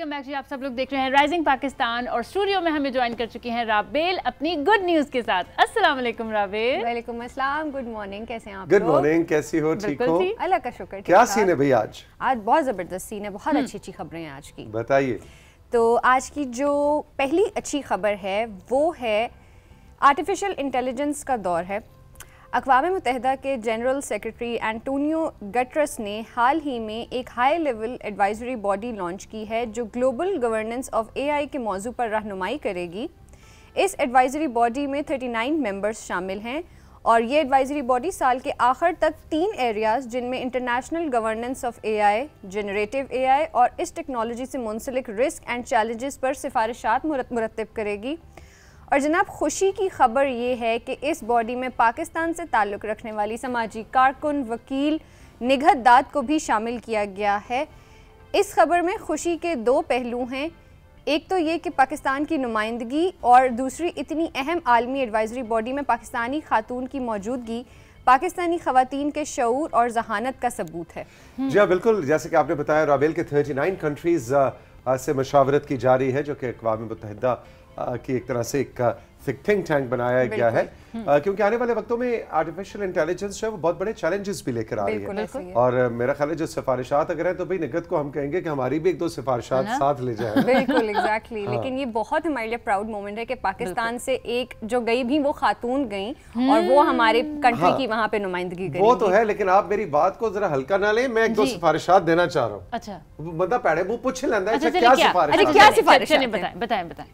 Welcome back जी आप सब लोग देख रहे हैं राइजिंग पाकिस्तान और स्टूडियो में हमें ज्वाइन कर चुकी हैं राबेल अपनी गुड न्यूज के साथ अस्सलाम वालेकुम राबेल वालेकुम अस्सलाम गुड मॉर्निंग कैसे हैं आप गुड मॉर्निंग कैसी हो ठीक हो अल्लाह का शुक्र क्या सीन है भाई आज आज बहुत जबरदस्त सीन है बहुत हम्म। अच्छी अच्छी खबरें हैं आज की बताइए तो आज की जो पहली अच्छी खबर है वो है आर्टिफिशियल इंटेलिजेंस का दौर है अकवा मुतहदा के जनरल सेक्रेटरी एंटोनियो गटरस ने हाल ही में एक high level advisory body launch की है जो ग्लोबल गवर्नेंस ऑफ एआई के मौजू पर रहनुमाई करेगी इस एडवाइजरी बॉडी में 39 मेंबर्स शामिल हैं और ये एडवाइजरी बॉडी साल के आखिर तक तीन एरियाज जिनमें international governance of AI, generative AI और इस टेक्नोलॉजी से मुंसलिक रिस्क एंड चैलेंजेस पर सिफारिशात मुरतब करेगी और जनाब खुशी की खबर ये है कि इस बॉडी में पाकिस्तान से ताल्लुक़ रखने वाली समाजी कारकुन वकील निगहत दाद को भी शामिल किया गया है इस खबर में खुशी के दो पहलू हैं एक तो ये कि पाकिस्तान की नुमाइंदगी और दूसरी इतनी अहम आलमी एडवाइजरी बॉडी में पाकिस्तानी खातून की मौजूदगी पाकिस्तानी खातन के शूर और जहानत का सबूत है जी हाँ, बिल्कुल जैसे कि आपने बताया राबेल के नाइन कंट्रीज़ से मशावरत की जा रही है जो कि अकवा मुतहदा की एक तरह से एक थिंक टैंक बनाया गया है आ, हम्म। क्योंकि आने वाले वक्तों में आर्टिफिशियल इंटेलिजेंस जो है वो बहुत बड़े चैलेंजेस भी लेकर आ रही है और मेरा ख्याल है जो सिफारिशात अगर है तो भाई निगत को हम कहेंगे कि हमारी भी एक दो सिफारिशात साथ ले जाए बिल्कुल एग्जैक्टली हाँ। लेकिन ये बहुत हमारे लिए प्राउड मोमेंट है कि पाकिस्तान से एक जो गई भी वो खातून गई हम्म। और वो हमारे कंट्री की हाँ। वहाँ पे नुमाइंदगी वो तो है लेकिन आप मेरी बात को जरा हल्का ना ले मैं एक दो सिफारिशात देना चाह रहा हूँ अच्छा। बंदा पैड़े वो पूछ लेता है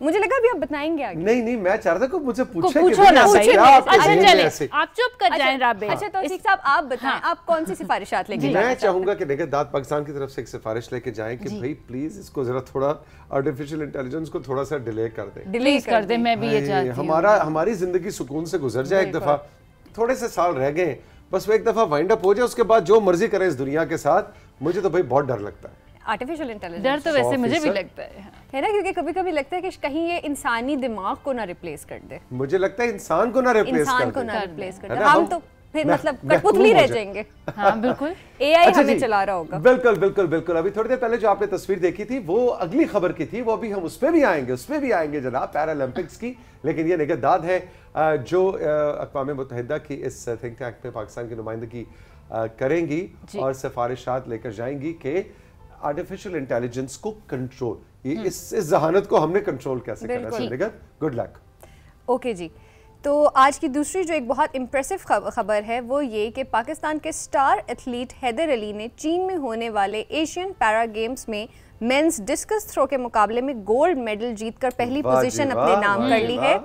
मुझे लगा अभी आप बताएंगे नहीं नहीं मैं चाह रहा था कि मुझे पूछे पूछो ना अच्छा आप चुप कर अच्छा, जाएं राबे अच्छा तो ठीक साहब आप बताएं हाँ। आप कौन सी सिफारिशात लेके मैं चाहूंगा कि देखिए दाद पाकिस्तान की तरफ से एक सिफारिश लेके जाएं कि भाई प्लीज इसको जरा थोड़ा आर्टिफिशियल इंटेलिजेंस को थोड़ा सा डिले कर दें डिले कर दें मैं भी ये चाहती हूं हमारा हमारी जिंदगी सुकून से गुजर जाए एक दफा थोड़े से साल रह गए बस वो एक दफा वाइंड अप हो जाए उसके बाद जो मर्जी करें इस दुनिया के साथ मुझे तो भाई बहुत डर लगता है आर्टिफिशियल इंटेलिजेंस डर तो वैसे मुझे भी लगता है हाँ। है ना क्योंकि कभी कभी लगता है कि कहीं ये इंसानी दिमाग को ना रिप्लेस कर दे मुझे लगता है इंसान को ना रिप्लेस इंसान को ना रिप्लेस कर दे हम तो फिर मतलब कठपुतली रह जाएंगे हाँ बिल्कुल एआई अच्छा हमें चला रहा होगा बिल्कुल बिल्कुल बिल्कुल अभी थोड़ी देर पहले जो आपने तस्वीर देखी थी वो अगली खबर की थी वो अभी हम उस पर भी आएंगे उस पर भी आएंगे जनाब पैरालंपिक्स की लेकिन ये निगहदाद है जो अकवा मुतहदा की इस थिंक टैंक में पाकिस्तान की नुमाइंदगी करेंगी और सिफारिशात लेकर जाएंगी कि आर्टिफिशियल इंटेलिजेंस को कंट्रोल ये हम्म। इस इस जहानत को हमने कंट्रोल कैसे करना है गुड लक ओके जी तो आज की दूसरी जो एक बहुत इम्प्रेसिव खबर है वो ये कि पाकिस्तान के स्टार एथलीट हैदर अली ने चीन में होने वाले एशियन पैरा गेम्स में मेंस डिस्कस थ्रो के मुकाबले में गोल्ड मेडल जीतकर पहली पोजीशन अपने नाम कर ली है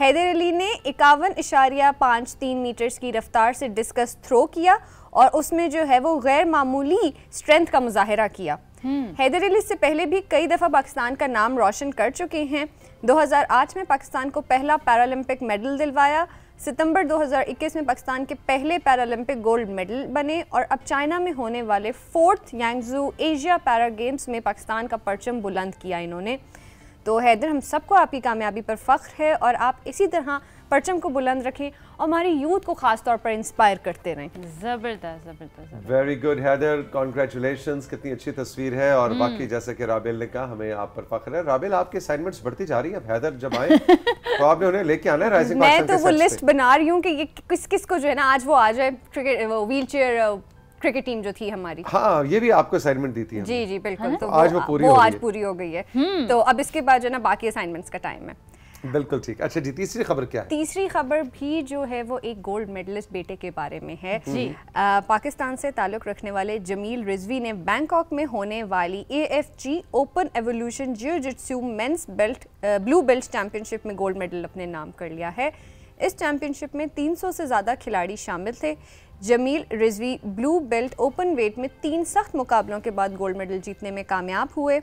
हैदर अली ने इक्यावन इशारिया पाँच तीन मीटर्स की रफ्तार से डिस्कस थ्रो किया और उसमें जो है वो गैर मामूली स्ट्रेंथ का मुजाहरा किया हम्म। हैदर अली से पहले भी कई दफ़ा पाकिस्तान का नाम रोशन कर चुके हैं 2008 में पाकिस्तान को पहला पैरालंपिक मेडल दिलवाया सितंबर 2021 में पाकिस्तान के पहले पैरालंपिक गोल्ड मेडल बने और अब चाइना में होने वाले fourth Hangzhou Asia Para Games में पाकिस्तान का परचम बुलंद किया इन्होंने तो हैदर हम सबको आपकी कामयाबी पर फख्र है और आप इसी तरह परचम को बुलंद रखें और हमारी यूथ को खास तौर पर इंस्पायर करते रहें ज़बरदस्त ज़बरदस्त वेरी गुड हैदर कॉन्ग्रेचुलेशन कितनी अच्छी तस्वीर है और hmm. बाकी जैसे कि राबेल ने कहा हमें आप पर फख्र है राबेल आपके असाइनमेंट्स बढ़ती जा रही है अब हैदर जब आए तो आपने उन्हें लेके आना है राइजिंग मैं तो वो लिस्ट बना रही हूँ कि ये किस किस को जो है ना आज वो आ जाए cricket wheel chair cricket team जो थी हमारी हाँ ये भी आपको असाइनमेंट दी थी जी जी बिल्कुल तो आज वो, पूरी हो गई है हम्म। तो अब इसके बाद जो है ना बाकी असाइनमेंट्स का टाइम है बिल्कुल ठीक अच्छा जी तीसरी खबर क्या है तीसरी खबर भी जो है वो एक गोल्ड मेडलिस्ट बेटे के बारे में है जी आ, पाकिस्तान से ताल्लुक रखने वाले जमील रिजवी ने बैंकॉक में होने वाली एएफजी ओपन एवोल्यूशन जियो mains belt blue belt championship में गोल्ड मेडल अपने नाम कर लिया है इस चैंपियनशिप में तीन से ज़्यादा खिलाड़ी शामिल थे Jamil Rizvi blue belt open weight में तीन सख्त मुकाबलों के बाद गोल्ड मेडल जीतने में कामयाब हुए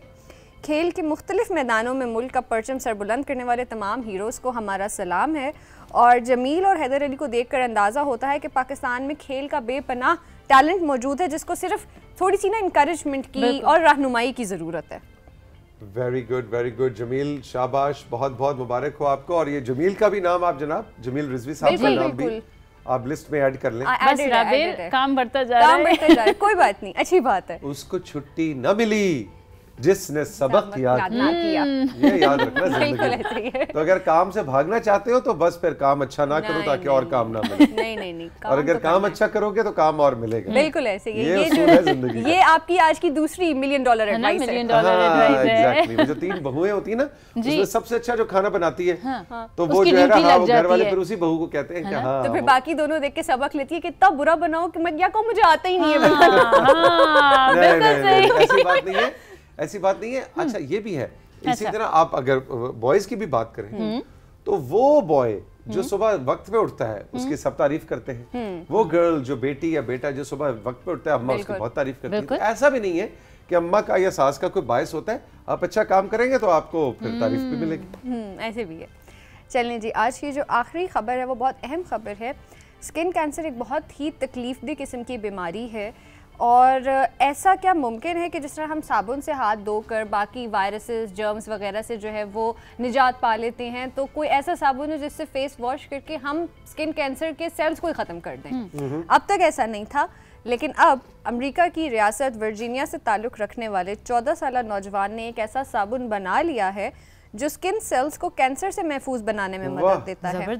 खेल के मुख्तलिफ मैदानों में मुल्क का परचम सरबुलंद करने वाले तमाम हीरोज़ को हमारा सलाम है और जमील और हैदर अली को देख कर अंदाज़ा होता है कि पाकिस्तान में खेल का बेपनाह टैलेंट मौजूद है जिसको सिर्फ थोड़ी सी ना इंक्रेजमेंट की और रहनुमाई की ज़रूरत है very good very good Jamil शाबाश बहुत बहुत मुबारक हो आपको और ये जमील का भी नाम आप जनाब जमील रिजवी साहब का नाम भी आप लिस्ट में ऐड कर लें बस है। काम बढ़ता जा रहा है कोई बात नहीं अच्छी बात है उसको छुट्टी न मिली जिसने सबक याद किया हम्म। ये याद रखना जिंदगी तो अगर काम से भागना चाहते हो तो बस फिर काम अच्छा ना करो ताकि और काम ना मिले नहीं नहीं नहीं और अगर तो काम अच्छा करोगे तो काम और मिलेगा बिल्कुल ऐसे ये जिंदगी ये आपकी आज की दूसरी मिलियन डॉलर मिलियन डॉलर जो तीन बहुएं होती है ना उसमें सबसे अच्छा जो खाना बनाती है हाँ। हाँ। तो वो जो है ना हाँ, घर वाले फिर उसी बहू को कहते हैं हाँ तो फिर बाकी दोनों देख के सबक लेती है कि तब बुरा बनाओ कि मैं क्या कहूँ मुझे आता ही नहीं है बिल्कुल ऐसी बात नहीं है ऐसी बात नहीं है हम्म। अच्छा ये भी है इसी अच्छा। तरह आप अगर बॉयज की भी बात करें हम्म। तो वो बॉय जो हम्म। सुबह वक्त पे उठता है उसकी सब तारीफ करते हैं वो गर्ल जो बेटी या बेटा जो सुबह वक्त पे उठता है अम्मा उसकी बहुत तारीफ करती है ऐसा भी नहीं है कि अम्मा का या सास का कोई बायस होता है आप अच्छा काम करेंगे तो आपको फिर तारीफ भी मिलेगी ऐसे भी है चलें जी आज की जो आखिरी खबर है वो बहुत अहम खबर है स्किन कैंसर एक बहुत ही तकलीफ दह किस्म की बीमारी है और ऐसा क्या मुमकिन है कि जिस तरह हम साबुन से हाथ धोकर बाकी वायरसेस जर्म्स वगैरह से जो है वो निजात पा लेते हैं तो कोई ऐसा साबुन है जिससे फेस वॉश करके हम स्किन कैंसर के सेल्स को ख़त्म कर दें हम्म। हम्म। अब तक ऐसा नहीं था लेकिन अब अमेरिका की रियासत वर्जीनिया से ताल्लुक़ रखने वाले चौदह साल नौजवान ने एक ऐसा साबुन बना लिया है जो स्किन सेल्स को कैंसर से महफूज बनाने में मदद देता है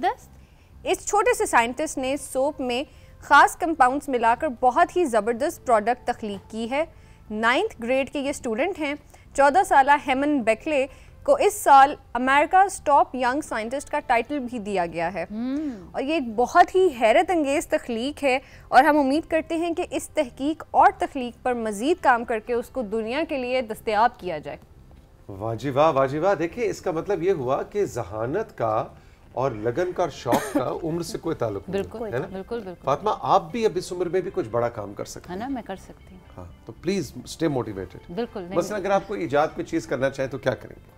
इस छोटे से साइंटिस्ट ने सोप में ख़ास कंपाउंड्स मिलाकर बहुत ही ज़बरदस्त प्रोडक्ट तख्लीक की है नाइन्थ ग्रेड के ये स्टूडेंट हैं चौदह साल हेमन बेकले को इस साल अमेरिका स्टॉप यंग साइंटिस्ट का टाइटल भी दिया गया है hmm. और ये एक बहुत ही हैरत अंगेज़ तख्लीक है और हम उम्मीद करते हैं कि इस तहकीक और तख्लीक पर मज़ीद काम करके उसको दुनिया के लिए दस्तियाब किया जाए वाजिवा वाजिवा देखिए इसका मतलब ये हुआ कि जहानत का और लगन का शौक का उम्र से कोई ताल्लुक नहीं बिल्कुल है ना बिल्कुल बिल्कुल फातिमा आप भी अब इस उम्र में भी कुछ बड़ा काम कर सकते हैं ना मैं कर सकती हूँ हाँ तो प्लीज स्टे मोटिवेटेड बिल्कुल बस अगर आपको ईजाद कोई चीज़ करना चाहे तो क्या करेंगे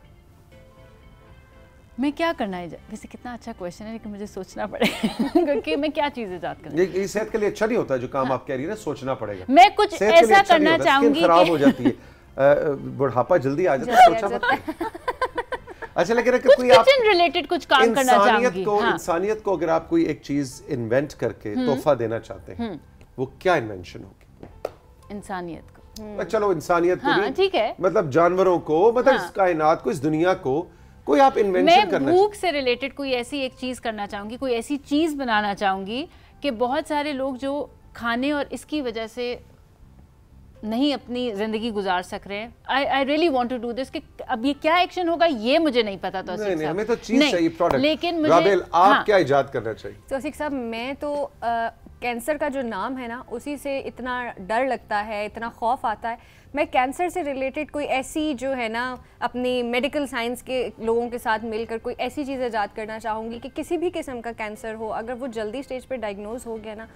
मैं क्या करना है वैसे कितना अच्छा क्वेश्चन है लेकिन मुझे सोचना पड़ेगा कि मैं क्या चीज़ ईजाद करूँ ये सेहत के लिए अच्छा नहीं होता जो काम हाँ। आप कह रही है ना सोचना पड़ेगा मैं कुछ ऐसा अच्छा करना चाहूँगी खराब हो जाती है बुढ़ापा जल्दी आ जाता है सोचा मत अच्छा लेकिन अगर कोई आप रिलेटेड कुछ काम करना चाहेंगे इंसानियत को हाँ। इंसानियत को अगर आप कोई एक चीज इन्वेंट करके हम्म। तोहफा देना चाहते हैं हम्म। वो क्या इन्वेंशन होगी इंसानियत को हम्म। अच्छा लो इंसानियत को हाँ, ठीक है मतलब जानवरों को मतलब इस हाँ। कायनात को इस दुनिया को कोई आप इन्वेंशन करना मैं भूख से रिलेटेड कोई ऐसी एक चीज करना चाहूंगी कोई ऐसी चीज बनाना चाहूंगी कि बहुत सारे लोग जो खाने और इसकी वजह से नहीं अपनी ज़िंदगी गुजार सक रहे हैं I I really want to do this कि अब ये क्या एक्शन होगा ये मुझे नहीं पता तो नहीं, नहीं, हमें तो चीज चाहिए प्रोडक्ट लेकिन मुझे राबेल, आप हाँ, क्या इजाद करना चाहिए तो साहब मैं तो आ, कैंसर का जो नाम है ना उसी से इतना डर लगता है इतना खौफ आता है मैं कैंसर से रिलेटेड कोई ऐसी जो है ना अपनी मेडिकल साइंस के लोगों के साथ मिलकर कोई ऐसी चीज़ ईजाद करना चाहूँगी कि किसी भी किस्म का कैंसर हो अगर वो जल्दी स्टेज पर डायग्नोज हो गया ना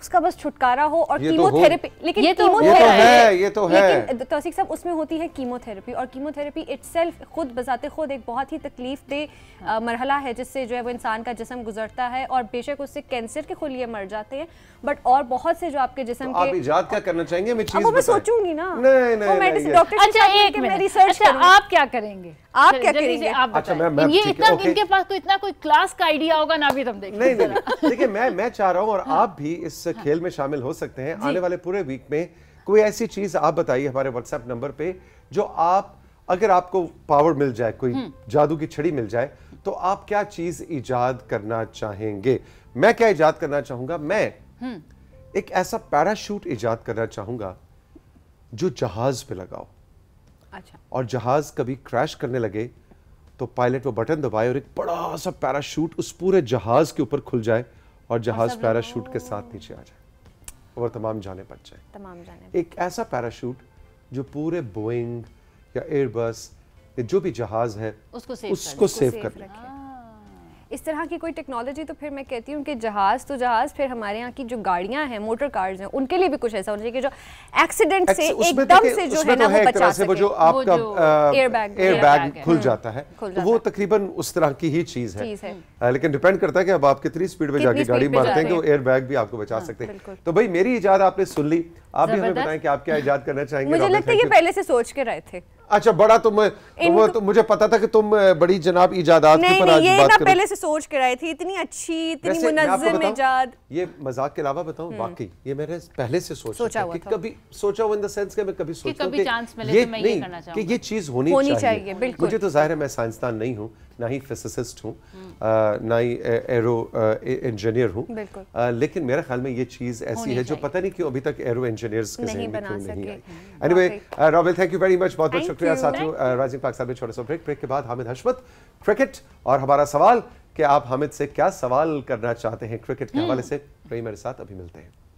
उसका बस छुटकारा हो और कीमोथेरेपी तो लेकिन ये तो, ये तो है ये तो है लेकिन तौसीक साहब उसमें होती है कीमोथेरेपी और कीमोथेरेपी इटसेल्फ खुद बजाते खुद एक बहुत ही तकलीफ दे हाँ। मरहला है जिससे जो है वो इंसान का जिसम गुजरता है और बेशक उससे कैंसर के खुलिए मर जाते हैं बट और बहुत से जो आपके जिसम तो के आप इजाद क्या करना चाहेंगे मैं चीज मैं सोचूंगी ना नहीं नहीं डॉक्टर अच्छा एक मैं अच्छा, रिसर्च आप क्या करेंगे आप क्या करेंगे आप अच्छा मैं ये इतना इनके पास तो इतना कोई क्लास का आइडिया होगा ना भी तुम तो देखें नहीं नहीं देखिए मैं मैं चाह रहा हूँ और आप भी इस हाँ। खेल में शामिल हो सकते हैं आने वाले पूरे वीक में कोई ऐसी चीज आप बताइए हमारे व्हाट्सएप नंबर पे जो आप अगर आपको पावर मिल जाए कोई हम्म। जादू की छड़ी मिल जाए तो आप क्या चीज इजाद करना चाहेंगे मैं क्या इजाद करना चाहूंगा मैं हम्म। एक ऐसा पैराशूट इजाद करना चाहूंगा जो जहाज पे लगाओ अच्छा और जहाज कभी क्रैश करने लगे तो पायलट वो बटन दबाए और एक बड़ा सा पैराशूट उस पूरे जहाज के ऊपर खुल जाए और जहाज पैराशूट के साथ नीचे आ जाए और तमाम जाने बच जाए तमाम जाने एक ऐसा पैराशूट जो पूरे बोइंग या एयरबस या जो भी जहाज है उसको सेव उसको कर, सेव कर, कर, कर इस तरह की कोई टेक्नोलॉजी तो फिर मैं कहती हूँ कि जहाज़ तो जहाज़ फिर हमारे यहाँ की जो गाड़ियाँ हैं मोटर कार्स हैं उनके लिए भी कुछ ऐसा होना चाहिए कि जो एक्सीडेंट से एकदम से जो है तो ना वो बचा सके जो आपका एयरबैग खुल जाता है तो वो तकरीबन उस तरह की ही चीज़ है लेकिन डिपेंड करता है कि अब आप कितनी स्पीड में जाके गाड़ी मारते हैं कि वो एयरबैग भी आपको बचा हाँ, सकते हैं तो भाई मेरी इजाद आपने सुन ली आप भी हमें बताएं कि आप क्या इजाद करना चाहेंगे मुझे लगता है कि पहले से सोच के रहे थे अच्छा बड़ा तुम तो तो मुझे पता था कि तुम बड़ी जनाब इजादात के ऊपर आज ये बात ना पहले से सोच कर आई थी इतनी अच्छी इतनी मुनज्जम इजाद ये मजाक के अलावा बताऊं हम्म। वाकई ये मैंने पहले से सोच सोचा हुआ कि कभी सोचा हुआ इन द सेंस कि मैं कभी सोचता कि कभी चांस मिले तो मैं ये करना चाहूंगा कि ये चीज होनी चाहिए बिल्कुल मुझे तो जाहिर है मैं साइंसदान नहीं हूं ना ही फिजिसिस्ट हूँ हम्म। ना ही एरो इंजीनियर हूँ लेकिन मेरे ख्याल में ये चीज़ ऐसी है जो पता नहीं क्यों अभी तक एरो इंजीनियर्स के जहन में क्यों नहीं आई एनीवे रॉबिल थैंक यू वेरी मच बहुत बहुत शुक्रिया साथियों राजीव पाक साहब छोटे सौ ब्रेक ब्रेक के बाद हामिद हशमत क्रिकेट और हमारा सवाल कि आप हामिद से क्या सवाल करना चाहते हैं क्रिकेट के हम्म। हवाले से रही मेरे साथ अभी मिलते हैं